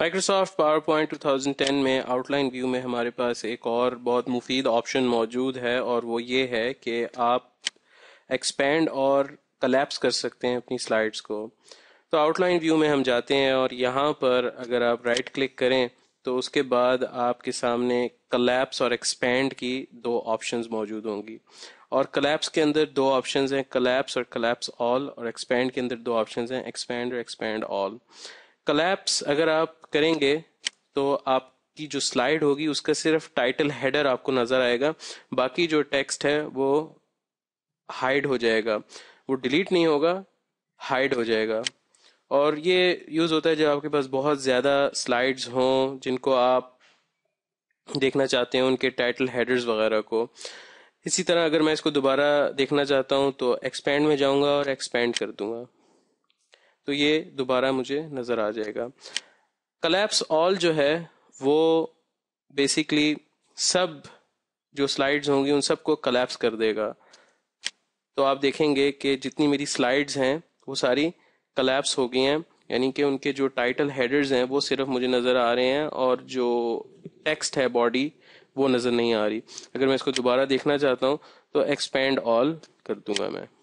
Microsoft PowerPoint two में outline view में हमारे पास एक और बहुत मुफीद ऑप्शन मौजूद है और वो ये है कि आप एक्सपेंड और कलेप्स कर सकते हैं अपनी स्लाइड्स को तो आउटलाइन व्यू में हम जाते हैं और यहाँ पर अगर आप राइट क्लिक करें तो उसके बाद आपके सामने कलेप्स और एक्सपेंड की दो ऑप्शंस मौजूद होंगी और कलेप्स के अंदर दो ऑप्शन हैं कलेप्स और कलेप्स ऑल और एक्सपेंड के अंदर दो ऑप्शन हैं एक्सपेंड और एक्सपेंड ऑल कलेप्स अगर आप करेंगे तो आपकी जो स्लाइड होगी उसका सिर्फ टाइटल हेडर आपको नजर आएगा बाकी जो टेक्स्ट है वो हाइड हो जाएगा वो डिलीट नहीं होगा हाइड हो जाएगा और ये यूज़ होता है जब आपके पास बहुत ज़्यादा स्लाइड्स हों जिनको आप देखना चाहते हैं उनके टाइटल हेडर्स वगैरह को इसी तरह अगर मैं इसको दोबारा देखना चाहता हूँ तो एक्सपेंड में जाऊँगा और एक्सपेंड कर दूंगा तो ये दोबारा मुझे नज़र आ जाएगा कलेप्स ऑल जो है वो बेसिकली सब जो स्लाइड्स होंगी उन सबको कलेप्स कर देगा तो आप देखेंगे कि जितनी मेरी स्लाइड्स हैं वो सारी कलेप्स हो गई हैं यानी कि उनके जो टाइटल हेडर्स हैं वो सिर्फ मुझे नज़र आ रहे हैं और जो टेक्स्ट है बॉडी वो नज़र नहीं आ रही अगर मैं इसको दोबारा देखना चाहता हूँ तो एक्सपेंड ऑल कर दूंगा मैं